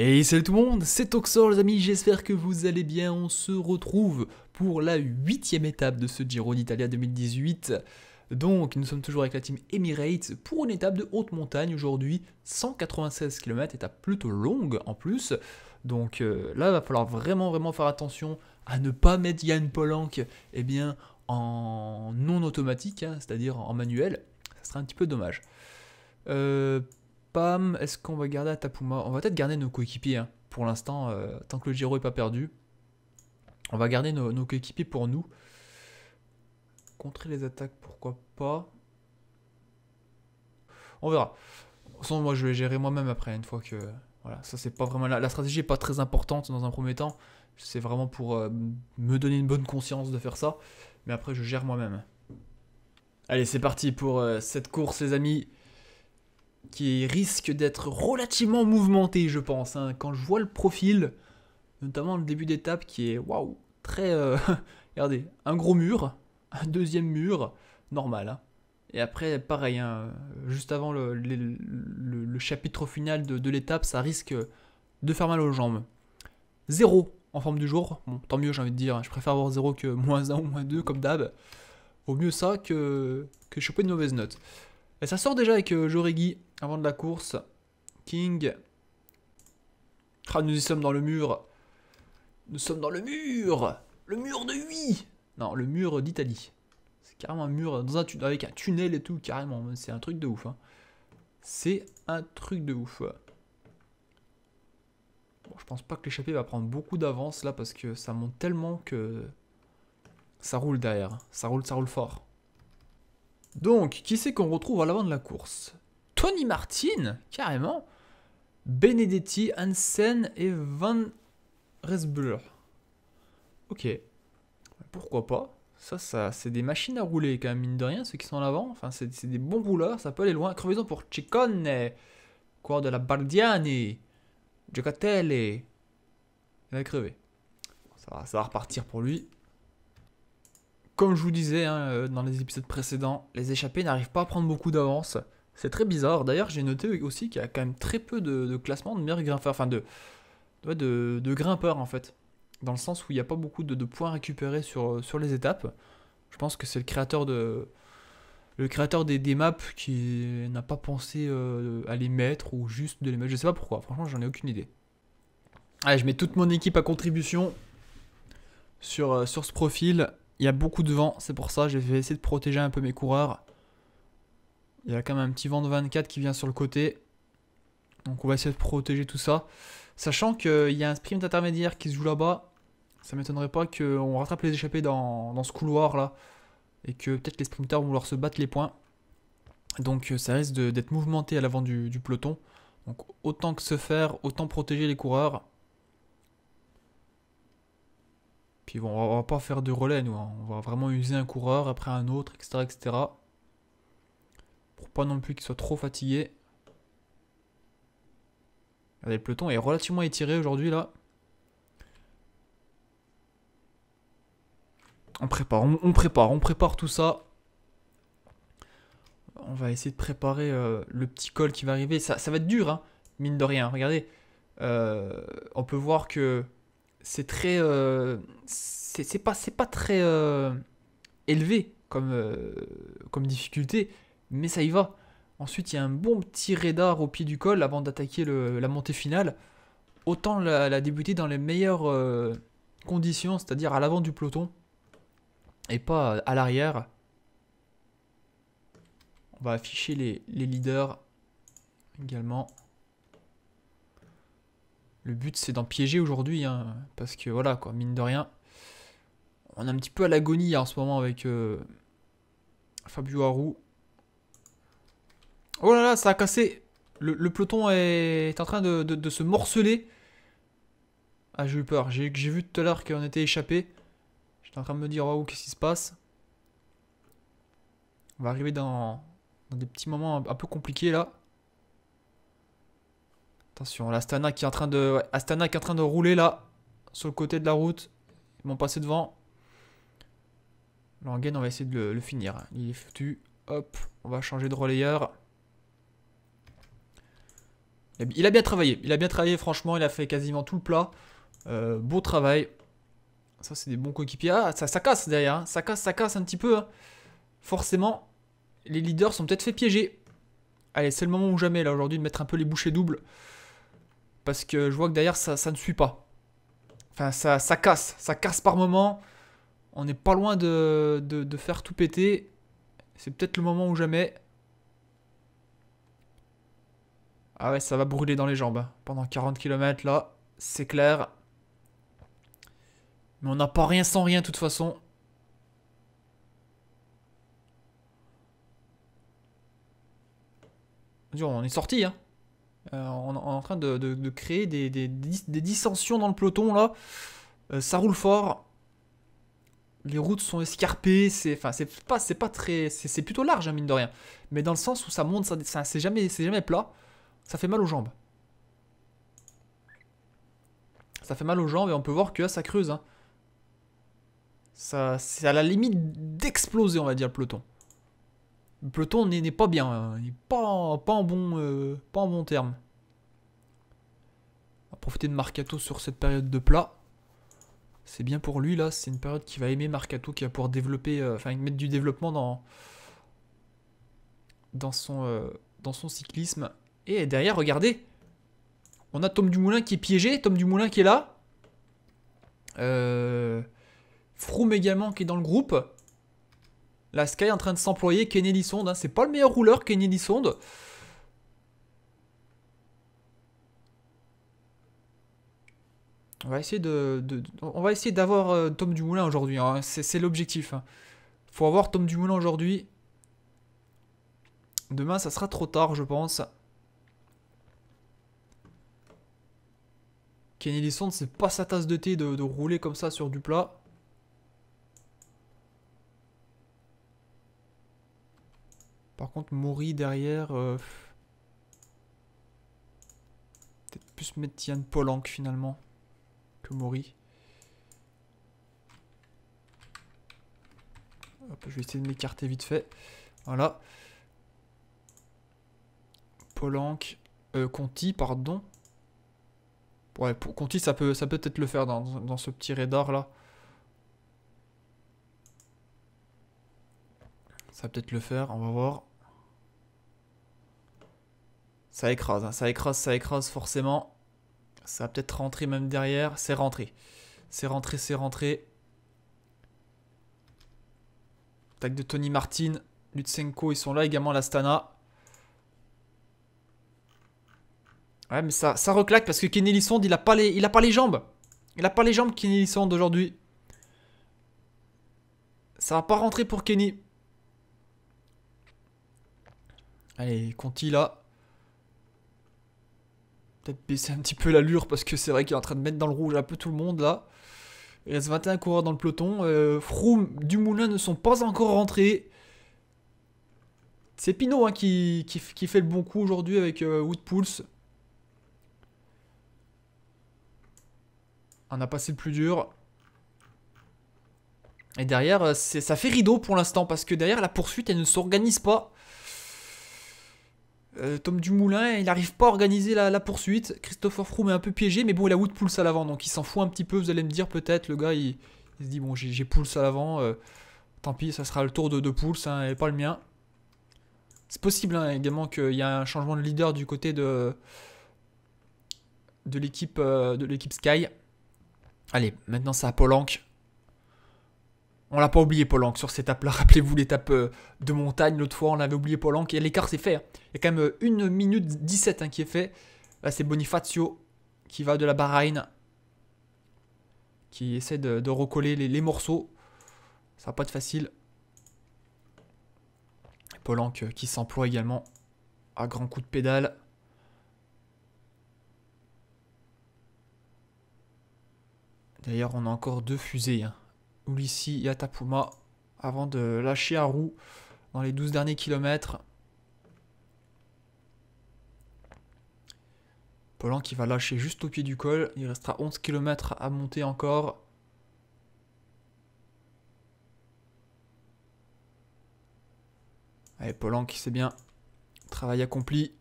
Et salut tout le monde, c'est Toxor les amis, j'espère que vous allez bien, on se retrouve pour la huitième étape de ce Giro d'Italia 2018. Donc nous sommes toujours avec la team Emirates pour une étape de haute montagne aujourd'hui, 196 km, étape plutôt longue en plus. Donc euh, là, il va falloir vraiment vraiment faire attention à ne pas mettre Yann Polank eh bien, en non automatique, hein, c'est-à-dire en manuel. Ça serait un petit peu dommage. Euh, Pam, est-ce qu'on va garder Atapuma On va peut-être garder nos coéquipiers. Hein, pour l'instant, euh, tant que le Giro n'est pas perdu, on va garder nos, coéquipiers pour nous. Contrer les attaques, pourquoi pas. On verra. façon moi, je vais gérer moi-même après, une fois que... Voilà, ça, c'est pas vraiment... La, la stratégie n'est pas très importante dans un premier temps. C'est vraiment pour euh, me donner une bonne conscience de faire ça. Mais après, je gère moi-même. Allez, c'est parti pour euh, cette course, les amis qui risque d'être relativement mouvementé, je pense. Hein. Quand je vois le profil, notamment le début d'étape qui est waouh, très. Euh, regardez, un gros mur, un deuxième mur, normal. Hein. Et après, pareil, hein, juste avant le, chapitre final de, l'étape, ça risque de faire mal aux jambes. Zéro en forme du jour, bon, tant mieux, j'ai envie de dire. Je préfère avoir zéro que moins 1 ou moins 2, comme d'hab. Vaut mieux ça que, que choper une mauvaise note. Et ça sort déjà avec euh, Jorigi avant de la course. King. Ah, nous y sommes dans le mur. Nous sommes dans le mur. Le mur de huit. Non, le mur d'Italie. C'est carrément un mur avec un tunnel et tout, carrément. C'est un truc de ouf. Hein. C'est un truc de ouf. Bon, je pense pas que l'échappée va prendre beaucoup d'avance là parce que ça monte tellement que ça roule derrière. Ça roule, ça roule fort. Donc, qui c'est qu'on retrouve à l'avant de la course Tony Martin, carrément. Benedetti, Hansen et Van Resbuller. Ok. Pourquoi pas Ça, ça c'est des machines à rouler quand même, mine de rien, ceux qui sont à l'avant. Enfin, c'est des bons rouleurs, ça peut aller loin. Crevaison pour Ciccone. Quoi de la Bardiani Giocatelli. Il a crevé. Ça va, ça va repartir pour lui. Comme je vous disais hein, euh, dans les épisodes précédents, les échappés n'arrivent pas à prendre beaucoup d'avance. C'est très bizarre. D'ailleurs, j'ai noté aussi qu'il y a quand même très peu de, de classements de meilleurs grimpeurs, enfin de, de, grimpeurs en fait. Dans le sens où il n'y a pas beaucoup de, points récupérés sur, euh, sur les étapes. Je pense que c'est le créateur de, le créateur des, maps qui n'a pas pensé euh, à les mettre ou juste de les mettre. Je sais pas pourquoi, franchement, j'en ai aucune idée. Allez, je mets toute mon équipe à contribution sur, sur ce profil. Il y a beaucoup de vent, c'est pour ça, je vais essayer de protéger un peu mes coureurs. Il y a quand même un petit vent de 24 qui vient sur le côté. Donc on va essayer de protéger tout ça. Sachant qu'il y a un sprint intermédiaire qui se joue là-bas. Ça m'étonnerait pas qu'on rattrape les échappés dans, ce couloir là. Et que peut-être les sprinteurs vont vouloir se battre les points. Donc euh, ça risque d'être mouvementé à l'avant du, du peloton. Donc autant que se faire, autant protéger les coureurs. Puis bon, on va pas faire de relais, nous. Hein. On va vraiment user un coureur, après un autre, etc. etc. Pour pas non plus qu'il soit trop fatigué. Regardez, le peloton est relativement étiré aujourd'hui, là. On prépare, on, prépare, on prépare tout ça. On va essayer de préparer euh, le petit col qui va arriver. Ça, va être dur, hein, mine de rien. Regardez, euh, on peut voir que c'est très. Euh, c'est pas, pas très euh, élevé comme, euh, comme difficulté, mais ça y va. Ensuite, il y a un bon petit radar au pied du col avant d'attaquer la montée finale. Autant la, débuter dans les meilleures conditions, c'est-à-dire à, l'avant du peloton et pas à l'arrière. On va afficher les leaders également le but c'est d'en piéger aujourd'hui, hein, parce que voilà, quoi, mine de rien, on est un petit peu à l'agonie en ce moment avec euh, Fabio Haru. Oh là là, ça a cassé. Le, peloton est, en train de, se morceler. Ah, j'ai eu peur. J'ai vu tout à l'heure qu'on était échappé. J'étais en train de me dire, waouh, qu'est-ce qui se passe On va arriver dans, des petits moments un peu compliqués là. Attention, l'Astana qui est en train de. Astana qui est en train de rouler là. Sur le côté de la route. Ils m'ont passé devant. Langen, on va essayer de le, finir. Il est foutu. Hop, on va changer de relayeur. Il a bien travaillé. Il a bien travaillé, franchement. Il a fait quasiment tout le plat. Euh, beau travail. Ça, c'est des bons coéquipiers. Ah, ça, ça casse derrière. Hein. Ça casse, ça casse un petit peu. Hein. Forcément, les leaders sont peut-être fait piéger. Allez, c'est le moment ou jamais, là, aujourd'hui, de mettre un peu les bouchées doubles. Parce que je vois que derrière, ça, ne suit pas. Enfin, ça, casse. Ça casse par moment. On n'est pas loin de, de faire tout péter. C'est peut-être le moment ou jamais. Ah ouais, ça va brûler dans les jambes. Pendant 40 km, là, c'est clair. Mais on n'a pas rien sans rien, de toute façon. On est sorti, hein. Euh, on, est en train de, créer des, dissensions dans le peloton là. Euh, ça roule fort. Les routes sont escarpées, c'est c'est pas très c'est plutôt large à hein, mine de rien, mais dans le sens où ça monte, c'est jamais c'est jamais plat, ça fait mal aux jambes. Ça fait mal aux jambes et on peut voir que ça creuse. Hein. Ça c'est à la limite d'exploser on va dire le peloton. Le peloton n'est pas bien, hein. il pas, en bon, euh, pas en bon terme. On va profiter de Marcato sur cette période de plat. C'est bien pour lui là, c'est une période qui va aimer Marcato, qui va pouvoir développer, euh, enfin mettre du développement dans, dans, son, euh, dans son cyclisme. Et derrière, regardez, on a Tom Dumoulin qui est piégé, Tom Dumoulin qui est là. Froome également qui est dans le groupe. La Sky est en train de s'employer. Kennedy Sonde, hein. c'est pas le meilleur rouleur, Kennedy Sonde. On va essayer de, d'avoir euh, Tom Dumoulin aujourd'hui. Hein. C'est l'objectif. Hein. Faut avoir Tom Dumoulin aujourd'hui. Demain, ça sera trop tard, je pense. Kennedy Lissonde, c'est pas sa tasse de thé de rouler comme ça sur du plat. contre, derrière... Euh, peut-être plus mettre Polank finalement que Mori. je vais essayer de m'écarter vite fait. Voilà. Polank, euh, Conti, pardon. Ouais, pour Conti, ça peut ça peut être le faire dans, dans, ce petit radar là. Ça peut-être le faire, on va voir. Ça écrase, hein. ça écrase, ça écrase forcément. Ça va peut-être rentrer même derrière. C'est rentré. C'est rentré, c'est rentré. Tac de Tony Martin. Lutsenko, ils sont là. Également l'Astana. Stana. Ouais, mais ça, ça reclaque parce que Kenny Lissonde, il a pas les, il a pas les jambes. Il a pas les jambes, Kenny Lissonde, aujourd'hui. Ça va pas rentrer pour Kenny. Allez, Conti là peut-être baisser un petit peu l'allure parce que c'est vrai qu'il est en train de mettre dans le rouge un peu tout le monde là. Il reste 21 coureurs dans le peloton. Euh, Froome, Dumoulin ne sont pas encore rentrés. C'est Pinot hein, qui, fait le bon coup aujourd'hui avec euh, Woodpulse. On a passé le plus dur. Et derrière, euh, ça fait rideau pour l'instant parce que derrière la poursuite, elle ne s'organise pas. Euh, Tom Dumoulin, il n'arrive pas à organiser la, poursuite. Christopher Froome est un peu piégé, mais bon, il a Wood à l'avant, donc il s'en fout un petit peu. Vous allez me dire, peut-être, le gars, il, se dit, bon, j'ai Pulse à l'avant, euh, tant pis, ça sera le tour de, de Pulse, hein, et pas le mien. C'est possible hein, également qu'il y a un changement de leader du côté de, de l'équipe euh, l'équipe Sky. Allez, maintenant c'est à Polanque. On l'a pas oublié polanque, sur cette étape-là. Rappelez-vous l'étape euh, de montagne, l'autre fois on avait oublié polanque, Et l'écart c'est fait. Hein. Il y a quand même 1 euh, minute 17 hein, qui est fait. Là c'est Bonifacio qui va de la Bahreïn. Qui essaie de, recoller les, morceaux. Ça va pas être facile. Polanque euh, qui s'emploie également à grands coups de pédale. D'ailleurs on a encore deux fusées. Hein. Ulissi Yatapuma avant de lâcher à roue dans les 12 derniers kilomètres. Polan qui va lâcher juste au pied du col. Il restera 11 km à monter encore. Allez, Polan qui sait bien. Travail accompli.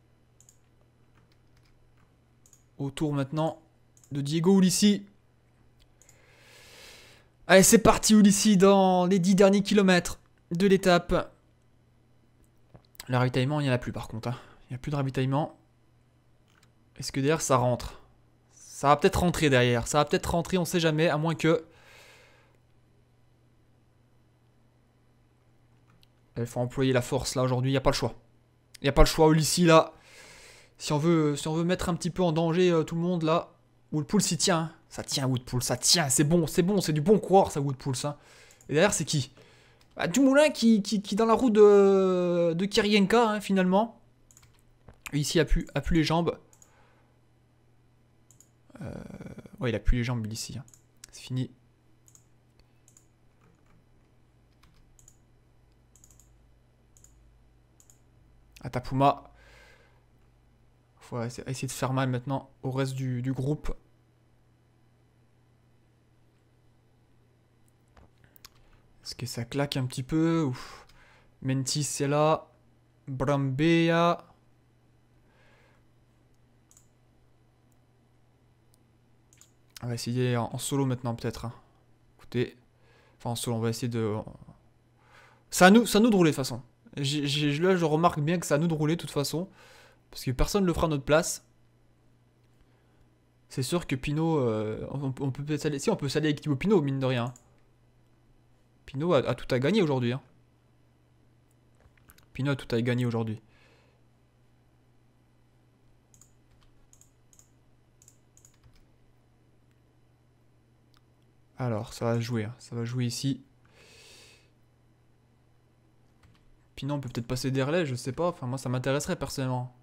Au tour maintenant de Diego Ulissi. Allez, c'est parti, Ulissi, dans les 10 derniers kilomètres de l'étape. Le ravitaillement, il n'y en a plus par contre. Hein. Il n'y a plus de ravitaillement. Est-ce que derrière ça rentre Ça va peut-être rentrer derrière. Ça va peut-être rentrer, on sait jamais, à moins que. Il euh, faut employer la force là aujourd'hui, il n'y a pas le choix. Il n'y a pas le choix, Ulissi là. Si on, veut, si on veut mettre un petit peu en danger euh, tout le monde là, Woodpool il tient. Hein. Ça tient, Woodpool, ça tient. C'est bon, c'est bon, c'est du bon coureur, ça, Woodpulse. ça. Et derrière, c'est qui bah, Du Moulin qui, qui, qui, dans la roue de, de Kirienka, hein, finalement. ici, a plus, les jambes. Euh, ouais, il a plus les jambes, ici. Hein. C'est fini. Atapuma faut essayer de faire mal maintenant au reste du, groupe. Est-ce que ça claque un petit peu Ouf. Mentis c'est là. Brambea. On va essayer en, solo maintenant peut-être. Hein. Écoutez. Enfin en solo, on va essayer de... Ça nous, ça nous de de toute façon. là je remarque bien que ça nous de de toute façon. Parce que personne ne le fera à notre place. C'est sûr que Pino... Euh, on, peut peut Si, on peut s'allier avec Thibaut Pino, mine de rien. Pino a, tout à gagner aujourd'hui. Hein. Pinot a tout à gagner aujourd'hui. Alors, ça va jouer. Hein. Ça va jouer ici. Pinot, on peut peut-être passer relais je sais pas. Enfin, moi, ça m'intéresserait personnellement.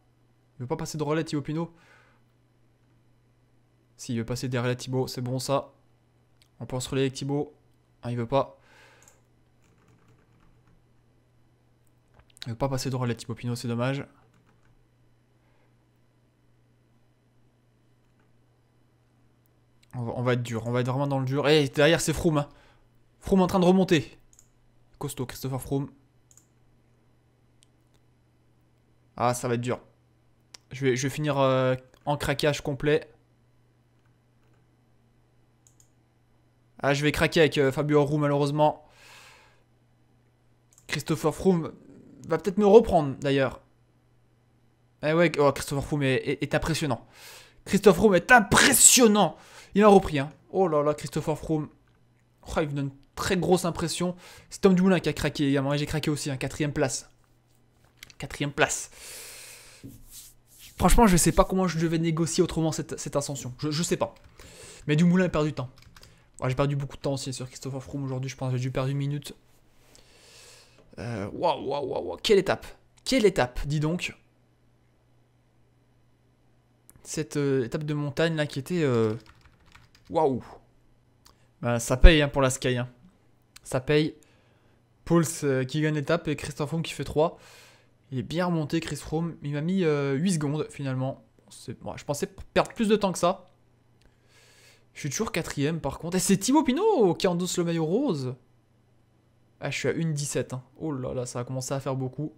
Il veut pas passer de relais, Thibaut Pinot. S'il veut passer derrière Thibaut, c'est bon ça. On peut se relayer avec Thibaut. Ah, il veut pas. Il veut pas passer de relais, Thibaut Pinot, c'est dommage. On va, être dur, on va être vraiment dans le dur. Et eh, derrière, c'est Froome. Hein. Froome en train de remonter. Costaud, Christopher Froome. Ah, ça va être dur. Je vais, finir euh, en craquage complet. Ah, je vais craquer avec euh, Fabio Roux, malheureusement. Christopher Froome va peut-être me reprendre, d'ailleurs. Eh ouais, oh, Christopher Froome est, impressionnant. Christopher Froome est impressionnant Il a repris, hein. Oh là là, Christopher Froome. Oh, il me donne une très grosse impression. C'est Tom Dumoulin qui a craqué également, j'ai craqué aussi, hein, quatrième place. Quatrième place. Franchement, je sais pas comment je devais négocier autrement cette, ascension. Je, sais pas. Mais du moulin a perdu du temps. j'ai perdu beaucoup de temps aussi sur Christopher Froome aujourd'hui. Je pense j'ai dû perdre une minute. Euh, waouh, waouh, waouh, Quelle étape Quelle étape, dis donc Cette euh, étape de montagne là qui était. Euh, waouh bah, Ça paye hein, pour la Sky. Hein. Ça paye. Pulse qui gagne l'étape et Christopher Froome qui fait 3. Il est bien remonté, Chris Froome. Il m'a mis 8 euh, secondes, finalement. je pensais perdre plus de temps que ça. Je suis toujours quatrième, par contre. Et c'est Thibaut Pinot qui endosse le maillot rose. Ah, je suis à 1,17. Hein. Oh là là, ça a commencé à faire beaucoup.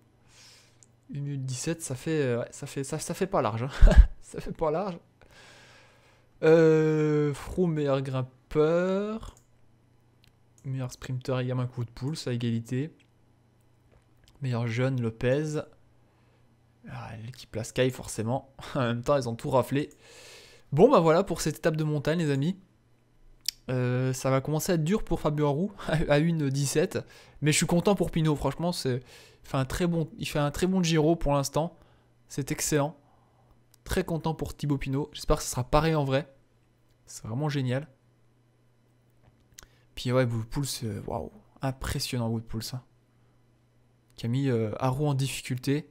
1 17, euh, ça fait, ça fait, ça, fait pas large. Hein. ça fait pas large. Euh, Froome, meilleur grimpeur. Meilleur sprinter, il a un coup de poule, ça à égalité. Meilleur jeune, Lopez. Ah, L'équipe La Sky, forcément. en même temps, ils ont tout raflé. Bon, bah voilà pour cette étape de montagne, les amis. Euh, ça va commencer à être dur pour Fabio Roux à 1,17. Mais je suis content pour Pinot, franchement. Il fait, un très bon, il fait un très bon Giro pour l'instant. C'est excellent. Très content pour Thibaut Pinot. J'espère que ce sera pareil en vrai. C'est vraiment génial. Puis ouais, Woodpulse, euh, waouh, impressionnant Woodpulse. Hein qui a mis Haru euh, en difficulté.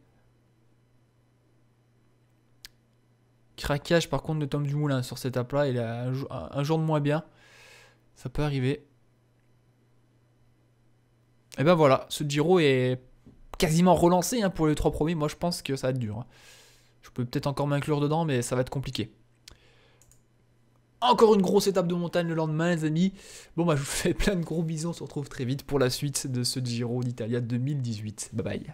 Craquage par contre de Tom Dumoulin sur cette cet là, Il a un, jour de moins bien. Ça peut arriver. Et eh ben voilà, ce Giro est quasiment relancé hein, pour les trois premiers. Moi je pense que ça va être dur. Hein. Je peux peut-être encore m'inclure dedans, mais ça va être compliqué. Encore une grosse étape de montagne le lendemain, les amis. Bon, bah, je vous fais plein de gros bisous. On se retrouve très vite pour la suite de ce Giro d'Italia 2018. Bye bye.